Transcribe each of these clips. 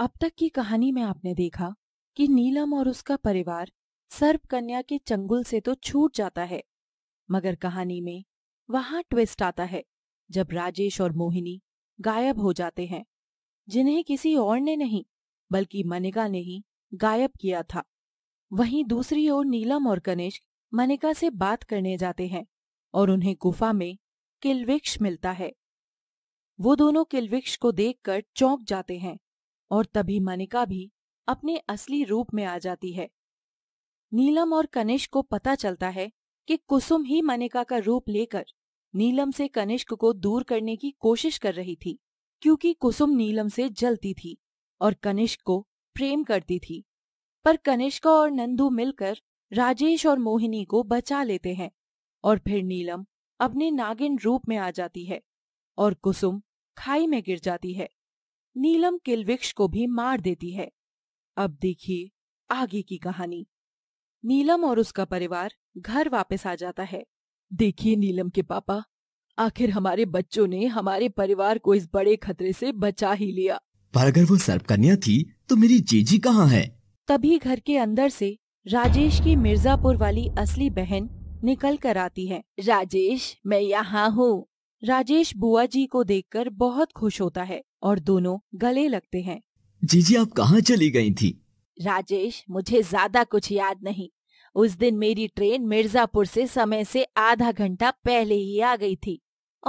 अब तक की कहानी में आपने देखा कि नीलम और उसका परिवार सर्प कन्या के चंगुल से तो छूट जाता है मगर कहानी में वहां ट्विस्ट आता है जब राजेश और मोहिनी गायब हो जाते हैं जिन्हें किसी और ने नहीं बल्कि मनिका ने ही गायब किया था वहीं दूसरी ओर नीलम और गणेश मनिका से बात करने जाते हैं और उन्हें गुफा में किलविक्ष मिलता है वो दोनों किलविक्ष को देखकर चौंक जाते हैं और तभी मनिका भी अपने असली रूप में आ जाती है नीलम और कनिष्क को पता चलता है कि कुसुम ही मनिका का रूप लेकर नीलम से कनिष्क को दूर करने की कोशिश कर रही थी क्योंकि कुसुम नीलम से जलती थी और कनिष्क को प्रेम करती थी पर कनिष्का और नंदू मिलकर राजेश और मोहिनी को बचा लेते हैं और फिर नीलम अपने नागिन रूप में आ जाती है और कुसुम खाई में गिर जाती है नीलम किलवृक्ष को भी मार देती है अब देखिए आगे की कहानी नीलम और उसका परिवार घर वापस आ जाता है देखिए नीलम के पापा आखिर हमारे बच्चों ने हमारे परिवार को इस बड़े खतरे से बचा ही लिया पर अगर वो सर्पकन्या थी तो मेरी जीजी कहाँ है तभी घर के अंदर से राजेश की मिर्जापुर वाली असली बहन निकल कर आती है राजेश मैं यहाँ हूँ राजेश बुआ जी को देखकर बहुत खुश होता है और दोनों गले लगते हैं जीजी आप कहाँ चली गई थी राजेश मुझे ज्यादा कुछ याद नहीं उस दिन मेरी ट्रेन मिर्जापुर से समय से आधा घंटा पहले ही आ गई थी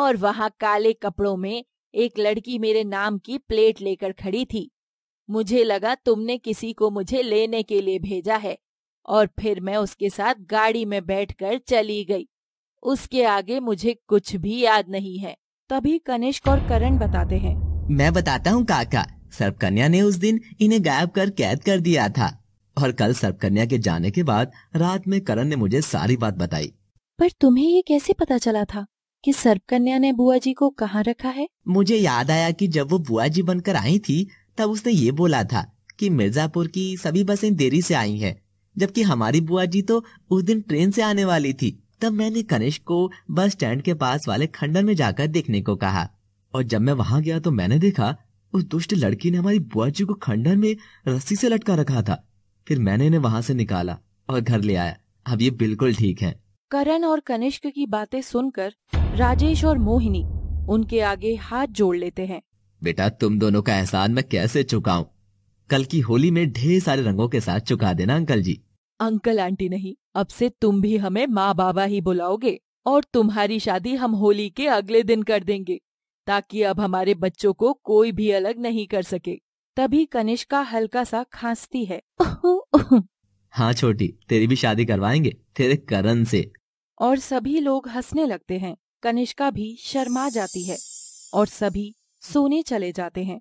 और वहाँ काले कपड़ों में एक लड़की मेरे नाम की प्लेट लेकर खड़ी थी मुझे लगा तुमने किसी को मुझे लेने के लिए भेजा है और फिर मैं उसके साथ गाड़ी में बैठकर चली गई उसके आगे मुझे कुछ भी याद नहीं है तभी कनिष्क और करण बताते हैं मैं बताता हूँ काका सर्पकन्या ने उस दिन इन्हें गायब कर कैद कर दिया था और कल सर्पकन्या के जाने के बाद रात में करण ने मुझे सारी बात बताई पर तुम्हें ये कैसे पता चला था कि सर्पकन्या ने बुआ जी को कहाँ रखा है मुझे याद आया कि जब वो बुआ जी बनकर आई थी तब उसने ये बोला था कि मिर्जापुर की सभी बसें देरी से आई हैं, जबकि हमारी बुआ जी तो उस दिन ट्रेन से आने वाली थी तब मैंने कनिष्क को बस स्टैंड के पास वाले खंडर में जाकर देखने को कहा और जब मैं वहां गया तो मैंने देखा उस दुष्ट लड़की ने हमारी बुआ जी को खंडर में रस्सी से लटका रखा था फिर मैंने इन्हें वहां से निकाला और घर ले आया अब ये बिल्कुल ठीक है करण और कनिष्क की बातें सुनकर राजेश और मोहिनी उनके आगे हाथ जोड़ लेते हैं बेटा तुम दोनों का एहसान मैं कैसे चुकाऊं कल की होली में ढेर सारे रंगों के साथ चुका देना अंकल जी अंकल आंटी नहीं अब से तुम भी हमें माँ बाबा ही बुलाओगे और तुम्हारी शादी हम होली के अगले दिन कर देंगे ताकि अब हमारे बच्चों को कोई भी अलग नहीं कर सके तभी कनिष्का हल्का सा खांसती है हाँ छोटी तेरी भी शादी करवाएंगे तेरे करण से और सभी लोग हंसने लगते हैं कनिष्का भी शर्मा जाती है और सभी सोने चले जाते हैं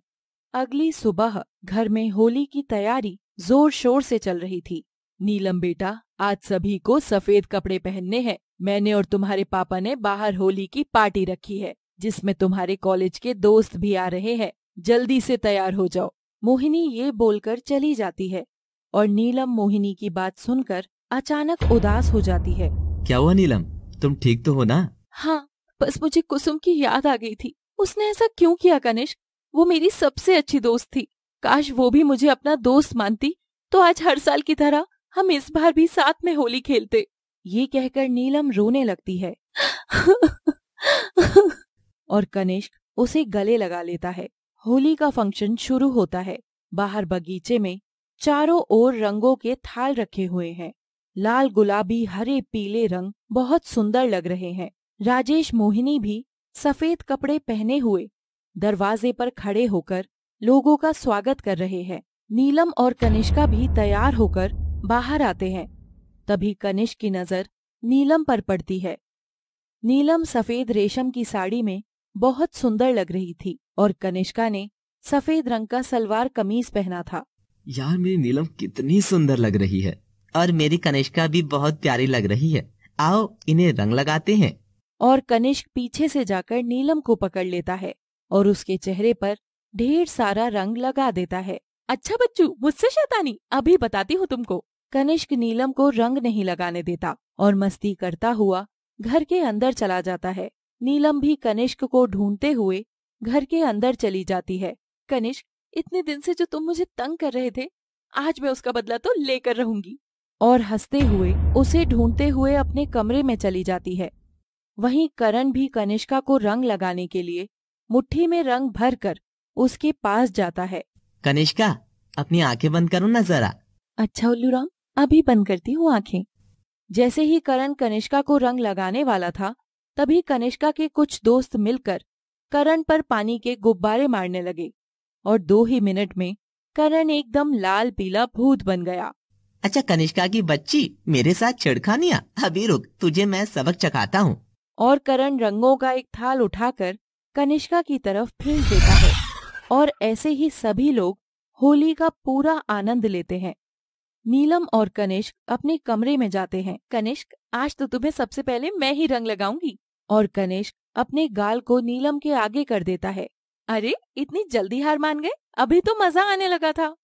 अगली सुबह घर में होली की तैयारी जोर शोर से चल रही थी नीलम बेटा आज सभी को सफेद कपड़े पहनने हैं मैंने और तुम्हारे पापा ने बाहर होली की पार्टी रखी है जिसमें तुम्हारे कॉलेज के दोस्त भी आ रहे हैं जल्दी से तैयार हो जाओ मोहिनी ये बोलकर चली जाती है और नीलम मोहिनी की बात सुनकर अचानक उदास हो जाती है क्या हुआ नीलम तुम ठीक तो हो ना हाँ बस मुझे कुसुम की याद आ गई थी उसने ऐसा क्यों किया कनिष्क वो मेरी सबसे अच्छी दोस्त थी काश वो भी मुझे अपना दोस्त मानती तो आज हर साल की तरह हम इस बार भी साथ में होली खेलते ये कहकर नीलम रोने लगती है और कनिष्क उसे गले लगा लेता है होली का फंक्शन शुरू होता है बाहर बगीचे में चारों ओर रंगों के थाल रखे हुए हैं लाल गुलाबी हरे पीले रंग बहुत सुंदर लग रहे हैं राजेश मोहिनी भी सफेद कपड़े पहने हुए दरवाजे पर खड़े होकर लोगों का स्वागत कर रहे हैं नीलम और कनिष्का भी तैयार होकर बाहर आते हैं तभी कनिष्क की नजर नीलम पर पड़ती है नीलम सफेद रेशम की साड़ी में बहुत सुंदर लग रही थी और कनिष्का ने सफेद रंग का सलवार कमीज पहना था यार मेरी नीलम कितनी सुंदर लग रही है और मेरी कनिष्का भी बहुत प्यारी लग रही है आओ इन्हें रंग लगाते हैं और कनिष्क पीछे से जाकर नीलम को पकड़ लेता है और उसके चेहरे पर ढेर सारा रंग लगा देता है अच्छा बच्चू मुझसे शैतानी अभी बताती हूँ तुमको कनिष्क नीलम को रंग नहीं लगाने देता और मस्ती करता हुआ घर के अंदर चला जाता है नीलम भी कनिष्क को ढूंढते हुए घर के अंदर चली जाती है कनिष्क इतने दिन से जो तुम मुझे तंग कर रहे थे आज मैं उसका बदला तो लेकर रहूंगी और हंसते हुए उसे ढूंढते हुए अपने कमरे में चली जाती है वहीं करण भी कनिष्का को रंग लगाने के लिए मुट्ठी में रंग भर कर उसके पास जाता है कनिष्का अपनी आंखें बंद करो ना जरा अच्छा उल्लू राम अभी बंद करती हूँ आंखें जैसे ही करण कनिष्का को रंग लगाने वाला था तभी कनिष्का के कुछ दोस्त मिलकर करण पर पानी के गुब्बारे मारने लगे और दो ही मिनट में करण एकदम लाल पीला भूत बन गया अच्छा कनिष्का की बच्ची मेरे साथ छिड़खानिया अभी रुक तुझे मैं सबक चखाता हूँ और करण रंगों का एक थाल उठाकर कनिष्का की तरफ फेंक देता है और ऐसे ही सभी लोग होली का पूरा आनंद लेते हैं नीलम और कनिष्क अपने कमरे में जाते हैं कनिष्क आज तो तुम्हें सबसे पहले मैं ही रंग लगाऊंगी और कनिष्क अपने गाल को नीलम के आगे कर देता है अरे इतनी जल्दी हार मान गए अभी तो मजा आने लगा था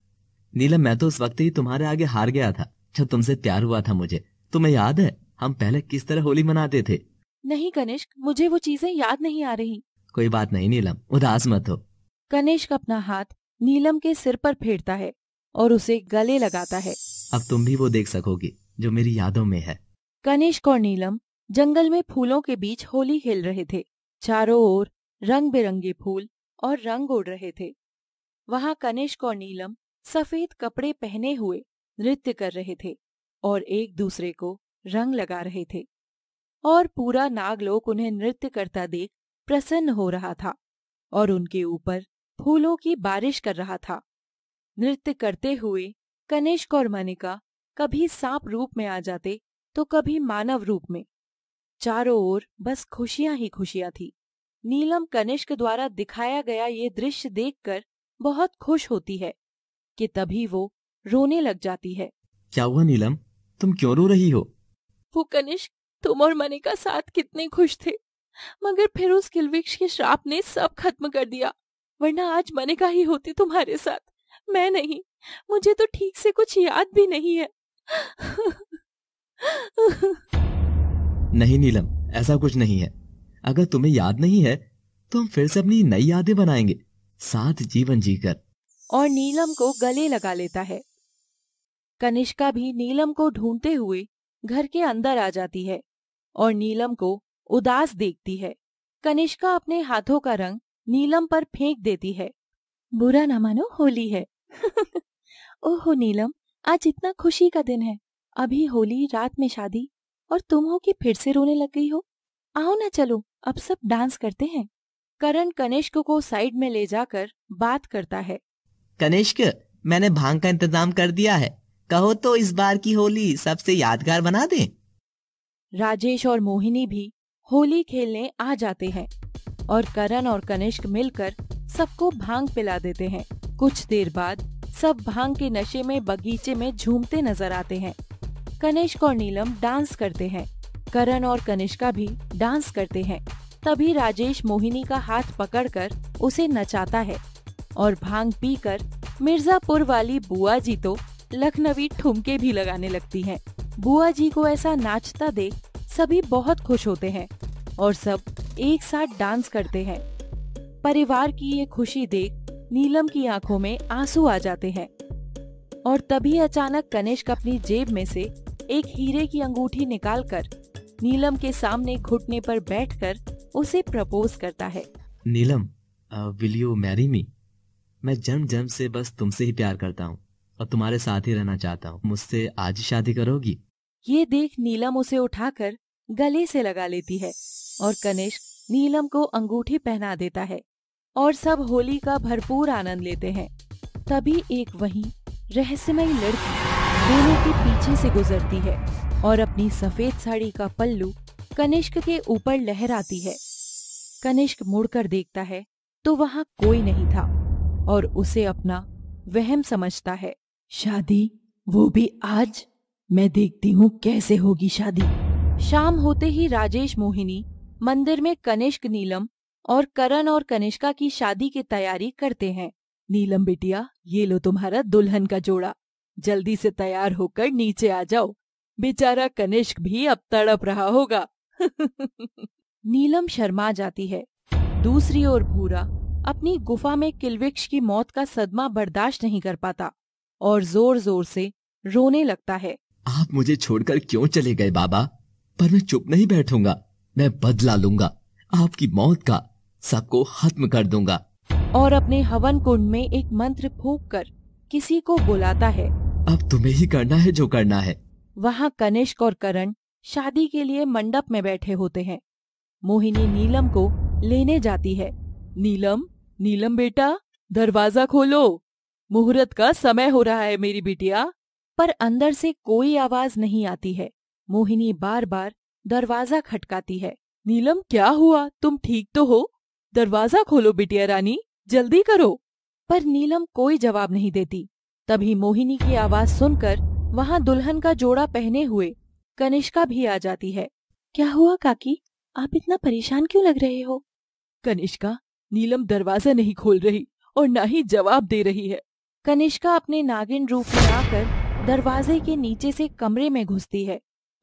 नीलम मैं तो उस वक्त ही तुम्हारे आगे हार गया था जब तुमसे प्यार हुआ था मुझे तुम्हें याद है हम पहले किस तरह होली मनाते थे नहीं कनिष्क मुझे वो चीजें याद नहीं आ रही कोई बात नहीं नीलम उदास मत हो कनिष्क अपना हाथ नीलम के सिर पर फेरता है और उसे गले लगाता है अब तुम भी वो देख सकोगी जो मेरी यादों में है कनिष्क और नीलम जंगल में फूलों के बीच होली खेल रहे थे चारों ओर रंग बिरंगे फूल और रंग उड़ रहे थे वहाँ कनिष्क और नीलम सफेद कपड़े पहने हुए नृत्य कर रहे थे और एक दूसरे को रंग लगा रहे थे और पूरा नागलोक उन्हें नृत्य करता देख प्रसन्न हो रहा था और उनके ऊपर फूलों की बारिश कर रहा था नृत्य करते हुए कनिष्क और मनिका कभी सांप रूप में आ जाते तो कभी मानव रूप में चारों ओर बस खुशियां ही खुशियां थी नीलम कनिष्क द्वारा दिखाया गया ये दृश्य देखकर बहुत खुश होती है कि तभी वो रोने लग जाती है क्या हुआ नीलम तुम क्यों रो रही हो वो कनिष्क तुम और मनिका साथ कितने खुश थे मगर फिर उस किलविक्ष के श्राप ने सब खत्म कर दिया वरना आज मनिका ही होती तुम्हारे साथ मैं नहीं मुझे तो ठीक से कुछ याद भी नहीं है नहीं नीलम ऐसा कुछ नहीं है अगर तुम्हें याद नहीं है तो हम फिर से अपनी नई यादें बनाएंगे साथ जीवन जीकर और नीलम को गले लगा लेता है कनिष्का भी नीलम को ढूंढते हुए घर के अंदर आ जाती है और नीलम को उदास देखती है कनिष्का अपने हाथों का रंग नीलम पर फेंक देती है बुरा ना मानो होली है ओहो नीलम आज इतना खुशी का दिन है अभी होली रात में शादी और तुम हो कि फिर से रोने लग गई हो आओ ना चलो अब सब डांस करते हैं करण कनिष्क को साइड में ले जाकर बात करता है कनिष्क मैंने भांग का इंतजाम कर दिया है कहो तो इस बार की होली सबसे यादगार बना दे राजेश और मोहिनी भी होली खेलने आ जाते हैं और करण और कनिष्क मिलकर सबको भांग पिला देते हैं कुछ देर बाद सब भांग के नशे में बगीचे में झूमते नजर आते हैं कनिष्क और नीलम डांस करते हैं करण और कनिष्का भी डांस करते हैं तभी राजेश मोहिनी का हाथ पकड़कर उसे नचाता है और भांग पीकर मिर्जापुर वाली बुआ जी तो लखनवी ठुमके भी लगाने लगती हैं। बुआ जी को ऐसा नाचता देख सभी बहुत खुश होते हैं और सब एक साथ डांस करते हैं परिवार की ये खुशी देख नीलम की आंखों में आंसू आ जाते हैं और तभी अचानक कनिष्क अपनी जेब में से एक हीरे की अंगूठी निकालकर नीलम के सामने घुटने पर बैठकर उसे प्रपोज करता है Neelam will you marry me मैं जन्म जन्म से बस तुमसे ही प्यार करता हूँ और तुम्हारे साथ ही रहना चाहता हूँ मुझसे आज शादी करोगी ये देख नीलम उसे उठाकर गले से लगा लेती है और कनिष्क नीलम को अंगूठी पहना देता है और सब होली का भरपूर आनंद लेते हैं तभी एक वही रहस्यमय लड़की दोनों के पीछे से गुजरती है और अपनी सफेद साड़ी का पल्लू कनिष्क के ऊपर लहराती है कनिष्क मुड़कर देखता है तो वहाँ कोई नहीं था और उसे अपना वहम समझता है शादी वो भी आज मैं देखती हूँ कैसे होगी शादी शाम होते ही राजेश मोहिनी मंदिर में कनिष्क नीलम और करण और कनिष्का की शादी की तैयारी करते हैं नीलम बिटिया ये लो तुम्हारा दुल्हन का जोड़ा जल्दी से तैयार होकर नीचे आ जाओ बेचारा कनिष्क भी अब तड़प रहा होगा नीलम शर्मा जाती है दूसरी ओर भूरा अपनी गुफा में किलविक्ष की मौत का सदमा बर्दाश्त नहीं कर पाता और जोर जोर से रोने लगता है आप मुझे छोड़कर क्यों चले गए बाबा पर मैं चुप नहीं बैठूंगा मैं बदला लूंगा आपकी मौत का सबको खत्म कर दूंगा और अपने हवन कुंड में एक मंत्र फूक कर किसी को बुलाता है अब तुम्हें ही करना है जो करना है वहाँ कनिष्क और करण शादी के लिए मंडप में बैठे होते हैं मोहिनी नीलम को लेने जाती है नीलम नीलम बेटा दरवाजा खोलो मुहूर्त का समय हो रहा है मेरी बिटिया पर अंदर से कोई आवाज नहीं आती है मोहिनी बार बार दरवाजा खटकाती है नीलम क्या हुआ तुम ठीक तो हो दरवाजा खोलो बिटिया रानी जल्दी करो पर नीलम कोई जवाब नहीं देती तभी मोहिनी की आवाज सुनकर वहाँ दुल्हन का जोड़ा पहने हुए कनिष्का भी आ जाती है क्या हुआ काकी आप इतना परेशान क्यों लग रहे हो कनिष्का नीलम दरवाजा नहीं खोल रही और न ही जवाब दे रही है कनिष्का अपने नागिन रूप में आकर दरवाजे के नीचे से कमरे में घुसती है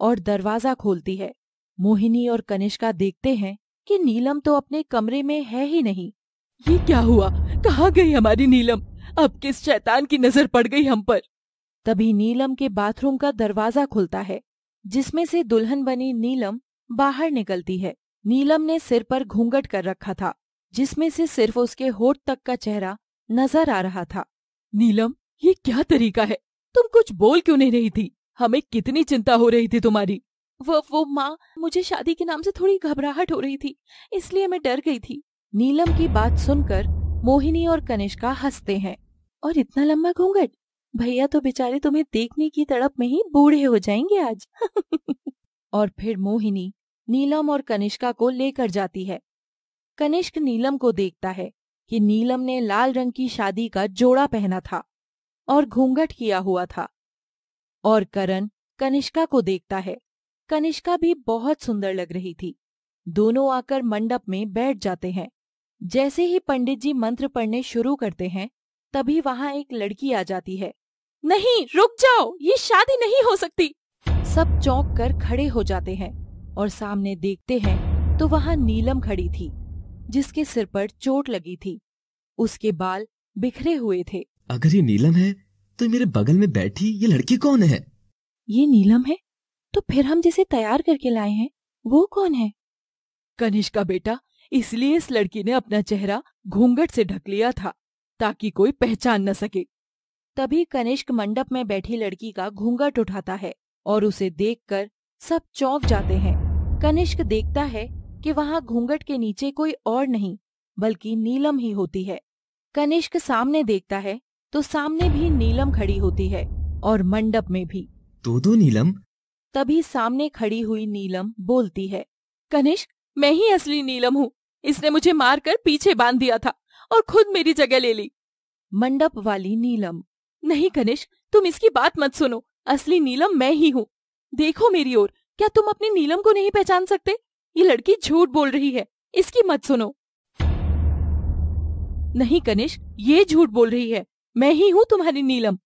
और दरवाजा खोलती है मोहिनी और कनिष्का देखते हैं कि नीलम तो अपने कमरे में है ही नहीं ये क्या हुआ कहा गई हमारी नीलम अब किस शैतान की नजर पड़ गई हम पर तभी नीलम के बाथरूम का दरवाजा खुलता है जिसमें से दुल्हन बनी नीलम बाहर निकलती है नीलम ने सिर पर घूंघट कर रखा था जिसमें से सिर्फ उसके होठ तक का चेहरा नजर आ रहा था नीलम ये क्या तरीका है तुम कुछ बोल क्यों नहीं रही थी हमें कितनी चिंता हो रही थी तुम्हारी वो वो माँ मुझे शादी के नाम से थोड़ी घबराहट हो रही थी इसलिए मैं डर गई थी नीलम की बात सुनकर मोहिनी और कनिष्का हंसते हैं और इतना लंबा घूंघट भैया तो बेचारे तुम्हें देखने की तड़प में ही बूढ़े हो जाएंगे आज और फिर मोहिनी नीलम और कनिष्का को लेकर जाती है कनिष्क नीलम को देखता है कि नीलम ने लाल रंग की शादी का जोड़ा पहना था और घूंघट किया हुआ था और करण कनिष्का को देखता है कनिष्का भी बहुत सुंदर लग रही थी दोनों आकर मंडप में बैठ जाते हैं जैसे ही पंडित जी मंत्र पढ़ने शुरू करते हैं तभी वहां एक लड़की आ जाती है नहीं रुक जाओ ये शादी नहीं हो सकती सब चौंक कर खड़े हो जाते हैं और सामने देखते हैं तो वहां नीलम खड़ी थी जिसके सिर पर चोट लगी थी उसके बाल बिखरे हुए थे अगर ये नीलम है तो मेरे बगल में बैठी ये लड़की कौन है ये नीलम है तो फिर हम जिसे तैयार करके लाए हैं वो कौन है कनिष्का बेटा इसलिए इस लड़की ने अपना चेहरा घूंघट से ढक लिया था ताकि कोई पहचान न सके तभी कनिष्क मंडप में बैठी लड़की का घूंघट उठाता है और उसे देखकर सब चौंक जाते हैं कनिष्क देखता है कि वहाँ घूंघट के नीचे कोई और नहीं बल्कि नीलम ही होती है कनिष्क सामने देखता है तो सामने भी नीलम खड़ी होती है और मंडप में भी तो दो नीलम तभी सामने खड़ी हुई नीलम बोलती है कनिष्क मैं ही असली नीलम हूँ इसने मुझे मारकर पीछे बांध दिया था और खुद मेरी जगह ले ली मंडप वाली नीलम नहीं कनिष्क तुम इसकी बात मत सुनो असली नीलम मैं ही हूँ देखो मेरी ओर क्या तुम अपनी नीलम को नहीं पहचान सकते ये लड़की झूठ बोल रही है इसकी मत सुनो नहीं कनिष्क ये झूठ बोल रही है मैं ही हूँ तुम्हारी नीलम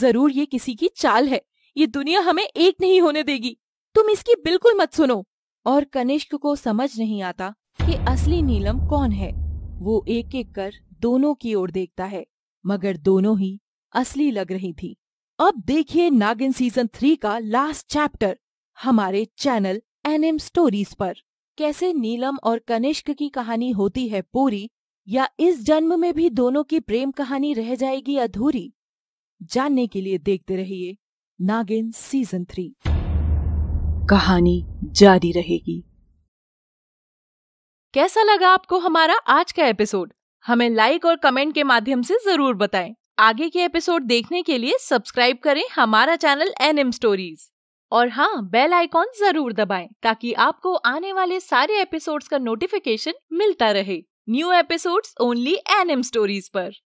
जरूर ये किसी की चाल है ये दुनिया हमें एक नहीं होने देगी तुम इसकी बिल्कुल मत सुनो और कनिष्क को समझ नहीं आता कि असली नीलम कौन है वो एक एक कर दोनों की ओर देखता है मगर दोनों ही असली लग रही थी अब देखिए नागिन सीजन थ्री का लास्ट चैप्टर हमारे चैनल एम स्टोरीज पर कैसे नीलम और कनिष्क की कहानी होती है पूरी या इस जन्म में भी दोनों की प्रेम कहानी रह जाएगी अधूरी जानने के लिए देखते रहिए नागिन सीजन थ्री कहानी जारी रहेगी कैसा लगा आपको हमारा आज का एपिसोड हमें लाइक और कमेंट के माध्यम से जरूर बताएं। आगे के एपिसोड देखने के लिए सब्सक्राइब करें हमारा चैनल एनएम स्टोरीज और हाँ बेल आइकॉन जरूर दबाएं ताकि आपको आने वाले सारे एपिसोड्स का नोटिफिकेशन मिलता रहे new episodes only NM stories पर